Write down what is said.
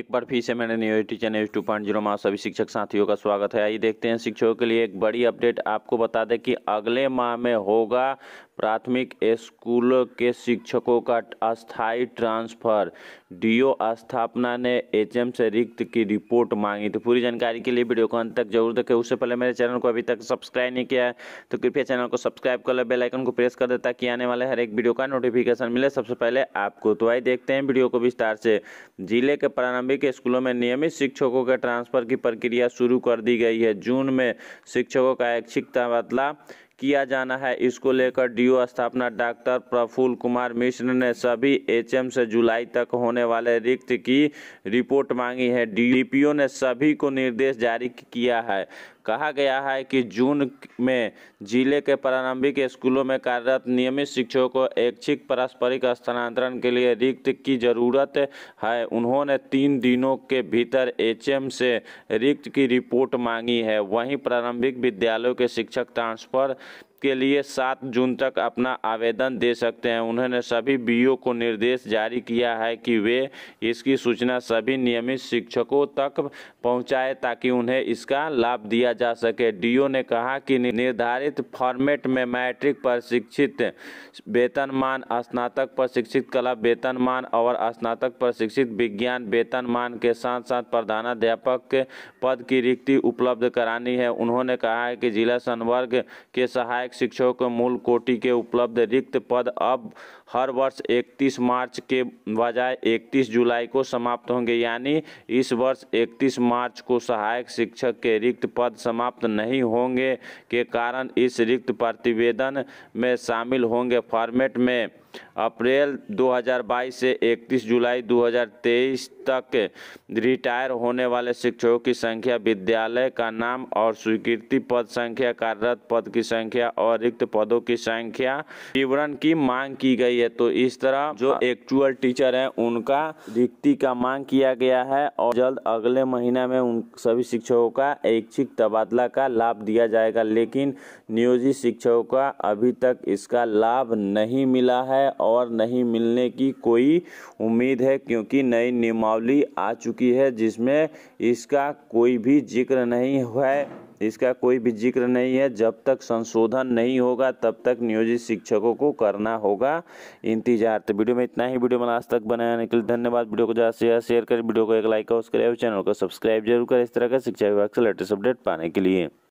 एक बार फिर से मैंने new teacher news two point zero में सभी शिक्षक साथियों का स्वागत है आइए देखते हैं शिक्षकों के लिए एक बड़ी अपडेट आपको बता दें कि अगले माह में होगा प्राथमिक स्कूल के शिक्षकों का अस्थायी ट्रांसफर डीओ स्थापना ने एचएम से रिक्त की रिपोर्ट मांगी तो पूरी जानकारी के लिए वीडियो को अंत तक जरूर देखें उससे पहले मेरे चैनल को अभी तक सब्सक्राइब नहीं किया है तो कृपया चैनल को सब्सक्राइब कर ले बेलाइकन को प्रेस कर दे ताकि आने वाले हर एक वीडियो का नोटिफिकेशन मिले सबसे पहले आपको तो आई देखते हैं वीडियो को विस्तार से जिले के प्रारंभिक स्कूलों में नियमित शिक्षकों के ट्रांसफर की प्रक्रिया शुरू कर दी गई है जून में शिक्षकों का ऐच्छिक तबादला किया जाना है इसको लेकर डीओ स्थापना डॉक्टर प्रफुल्ल कुमार मिश्र ने सभी एचएम से जुलाई तक होने वाले रिक्त की रिपोर्ट मांगी है डीपीओ ने सभी को निर्देश जारी किया है कहा गया है कि जून में जिले के प्रारंभिक स्कूलों में कार्यरत नियमित शिक्षकों को ऐच्छिक पारस्परिक स्थानांतरण के लिए रिक्त की जरूरत है उन्होंने तीन दिनों के भीतर एचएम से रिक्त की रिपोर्ट मांगी है वहीं प्रारंभिक विद्यालयों के शिक्षक ट्रांसफर के लिए सात जून तक अपना आवेदन दे सकते हैं उन्होंने सभी बीओ को निर्देश जारी किया है कि वे इसकी सूचना सभी नियमित शिक्षकों तक पहुंचाएं ताकि उन्हें इसका लाभ दिया जा सके डीओ ने कहा कि निर्धारित फॉर्मेट में मैट्रिक प्रशिक्षित वेतनमान स्नातक प्रशिक्षित कला वेतनमान और स्नातक प्रशिक्षित विज्ञान वेतनमान के साथ साथ प्रधानाध्यापक पद की रिक्ति उपलब्ध करानी है उन्होंने कहा है कि जिला संवर्ग के सहायक सहायक शिक्षकों के मूल कोटि के उपलब्ध रिक्त पद अब हर वर्ष 31 मार्च के बजाय 31 जुलाई को समाप्त होंगे यानी इस वर्ष 31 मार्च को सहायक शिक्षक के रिक्त पद समाप्त नहीं होंगे के कारण इस रिक्त प्रतिवेदन में शामिल होंगे फॉर्मेट में अप्रैल 2022 से 31 जुलाई 2023 तक रिटायर होने वाले शिक्षकों की संख्या विद्यालय का नाम और स्वीकृति पद संख्या कार्यरत पद की संख्या और रिक्त पदों की संख्या विवरण की मांग की गई है तो इस तरह जो एक्चुअल टीचर हैं उनका रिक्ति का मांग किया गया है और जल्द अगले महीना में उन सभी शिक्षकों का ऐच्छिक तबादला का लाभ दिया जाएगा लेकिन नियोजित शिक्षकों का अभी तक इसका लाभ नहीं मिला है है और नहीं मिलने की कोई उम्मीद है क्योंकि नई नियमावली आ चुकी है जिसमें इसका कोई भी जिक्र नहीं है इसका कोई भी जिक्र नहीं है जब तक संशोधन नहीं होगा तब तक नियोजित शिक्षकों को करना होगा इंतजार तो वीडियो में इतना ही वीडियो में आज तक बनाने के लिए धन्यवाद वीडियो को ज़्यादा से ज़्यादा शेयर करें वीडियो को एक लाइक और सब्सक्राइब चैनल को सब्सक्राइब जरूर करें इस तरह का शिक्षा विभाग से लेटेस्ट अपडेट पाने के लिए